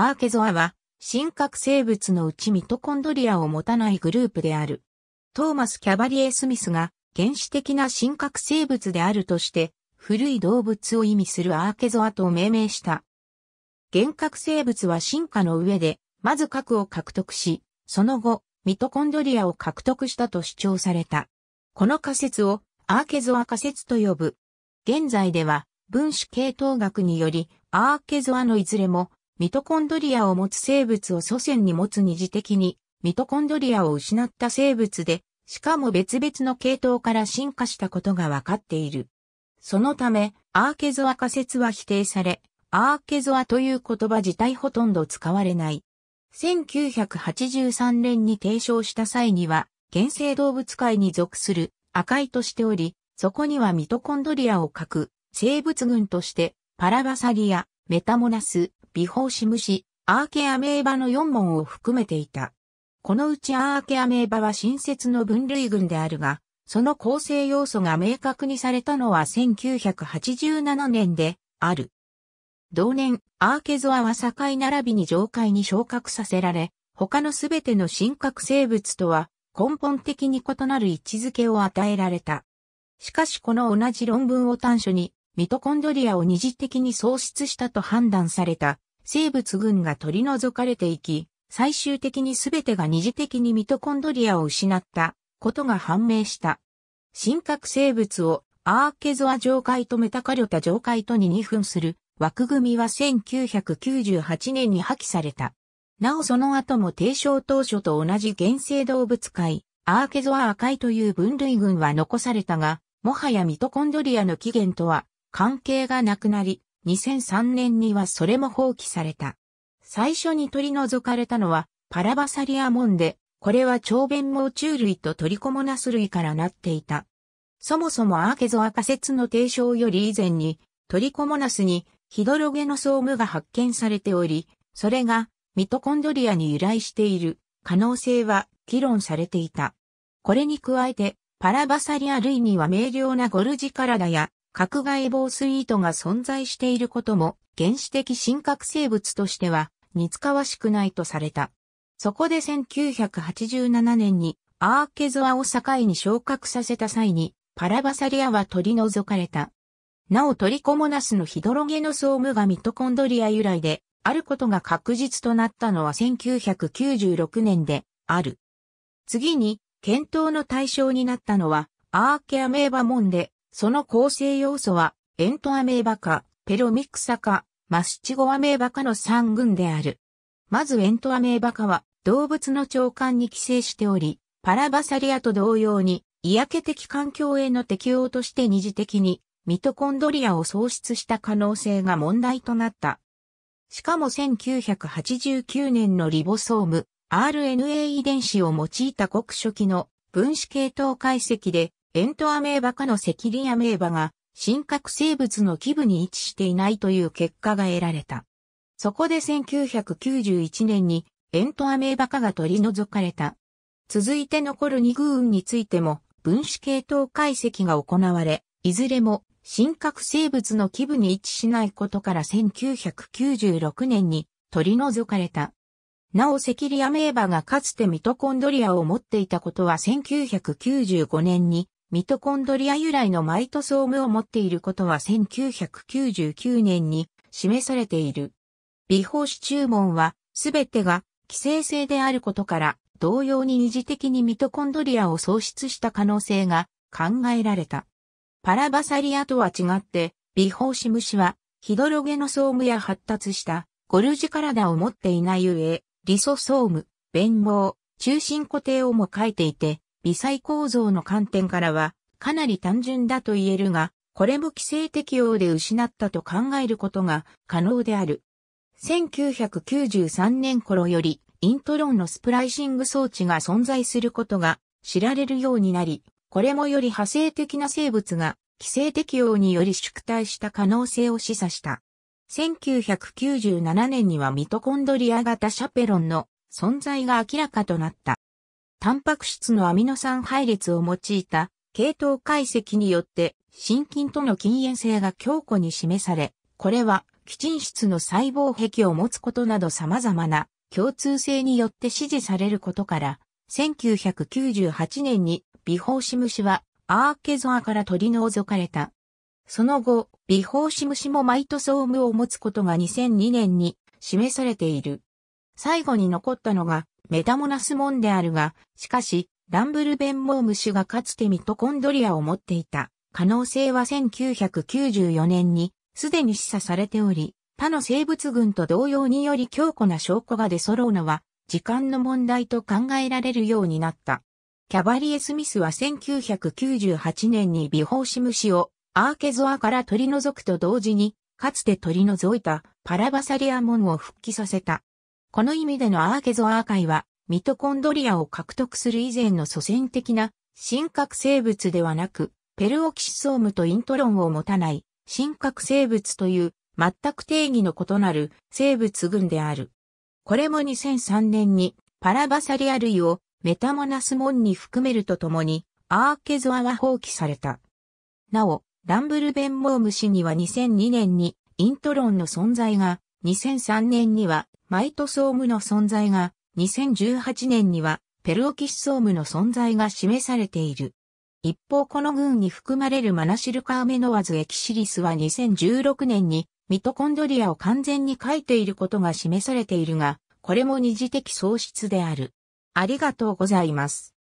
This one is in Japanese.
アーケゾアは、真核生物のうちミトコンドリアを持たないグループである。トーマス・キャバリエ・スミスが原始的な真核生物であるとして、古い動物を意味するアーケゾアと命名した。原核生物は進化の上で、まず核を獲得し、その後、ミトコンドリアを獲得したと主張された。この仮説をアーケゾア仮説と呼ぶ。現在では分子系統学によりアーケゾアのいずれもミトコンドリアを持つ生物を祖先に持つ二次的に、ミトコンドリアを失った生物で、しかも別々の系統から進化したことがわかっている。そのため、アーケゾア仮説は否定され、アーケゾアという言葉自体ほとんど使われない。1983年に提唱した際には、原生動物界に属する赤いとしており、そこにはミトコンドリアを書く生物群として、パラバサリア、メタモナス、ビホーシムシ、アーケアメーバの4門を含めていた。このうちアーケアメーバは新設の分類群であるが、その構成要素が明確にされたのは1987年である。同年、アーケゾアは境並びに上界に昇格させられ、他のすべての真核生物とは根本的に異なる位置づけを与えられた。しかしこの同じ論文を短所に、ミトコンドリアを二次的に喪失したと判断された生物群が取り除かれていき、最終的に全てが二次的にミトコンドリアを失ったことが判明した。真核生物をアーケゾア上界とメタカリョタ上界とに二分する枠組みは1998年に破棄された。なおその後も提唱当初と同じ原生動物界、アーケゾア赤いという分類群は残されたが、もはやミトコンドリアの起源とは関係がなくなり、2003年にはそれも放棄された。最初に取り除かれたのはパラバサリアモンで、これは長弁毛虫類とトリコモナス類からなっていた。そもそもアーケゾア仮説の提唱より以前にトリコモナスにヒドロゲノソームが発見されており、それがミトコンドリアに由来している可能性は議論されていた。これに加えてパラバサリア類には明瞭なゴルジカラダや格外防水糸が存在していることも原始的真核生物としては似つかわしくないとされた。そこで1987年にアーケゾアを境に昇格させた際にパラバサリアは取り除かれた。なおトリコモナスのヒドロゲノソームがミトコンドリア由来であることが確実となったのは1996年である。次に検討の対象になったのはアーケアメーバモンでその構成要素は、エントアメーバ科、ペロミクサ科、マスチゴアメーバ科の3群である。まずエントアメーバ科は、動物の腸管に寄生しており、パラバサリアと同様に、嫌気的環境への適応として二次的に、ミトコンドリアを喪失した可能性が問題となった。しかも1989年のリボソーム、RNA 遺伝子を用いた極初期の分子系統解析でエントアメーバ科のセキリアメーバが、真核生物の基部に位置していないという結果が得られた。そこで1991年にエントアメーバ科が取り除かれた。続いて残る二群についても分子系統解析が行われ、いずれも真核生物の基部に位置しないことから1996年に取り除かれた。なおセキリアメーバがかつてミトコンドリアを持っていたことは1995年にミトコンドリア由来のマイトソームを持っていることは1999年に示されている。微胞子注文はすべてが寄生性であることから同様に二次的にミトコンドリアを喪失した可能性が考えられた。パラバサリアとは違って微胞子虫はヒドロゲノソームや発達したゴルジ体を持っていないゆえ、リソソーム、弁毛、中心固定をも書いていて、微細構造の観点からは、かなり単純だと言えるが、これも規制適用で失ったと考えることが可能である。1993年頃より、イントロンのスプライシング装置が存在することが知られるようになり、これもより派生的な生物が規制適用により縮退した可能性を示唆した。1997年にはミトコンドリア型シャペロンの存在が明らかとなった。タンパク質のアミノ酸配列を用いた系統解析によって、心菌との禁煙性が強固に示され、これは、基沈質の細胞壁を持つことなど様々な共通性によって支持されることから、1998年にビホウシムシはアーケゾアから取り除かれた。その後、ビホウシムシもマイトソームを持つことが2002年に示されている。最後に残ったのがメタモナス門であるが、しかし、ランブルベンモウム種がかつてミトコンドリアを持っていた可能性は1994年にすでに示唆されており、他の生物群と同様により強固な証拠が出揃うのは時間の問題と考えられるようになった。キャバリエ・スミスは1998年にビホーシムシをアーケゾアから取り除くと同時に、かつて取り除いたパラバサリアモンを復帰させた。この意味でのアーケゾアーイは、ミトコンドリアを獲得する以前の祖先的な真核生物ではなく、ペルオキシソームとイントロンを持たない真核生物という全く定義の異なる生物群である。これも2003年にパラバサリア類をメタモナスモンに含めるとともにアーケゾアは放棄された。なお、ランブルベンモーム氏には2002年にイントロンの存在が2003年にはマイトソームの存在が、2018年には、ペルオキシソームの存在が示されている。一方この群に含まれるマナシルカーメノワズエキシリスは2016年にミトコンドリアを完全に書いていることが示されているが、これも二次的喪失である。ありがとうございます。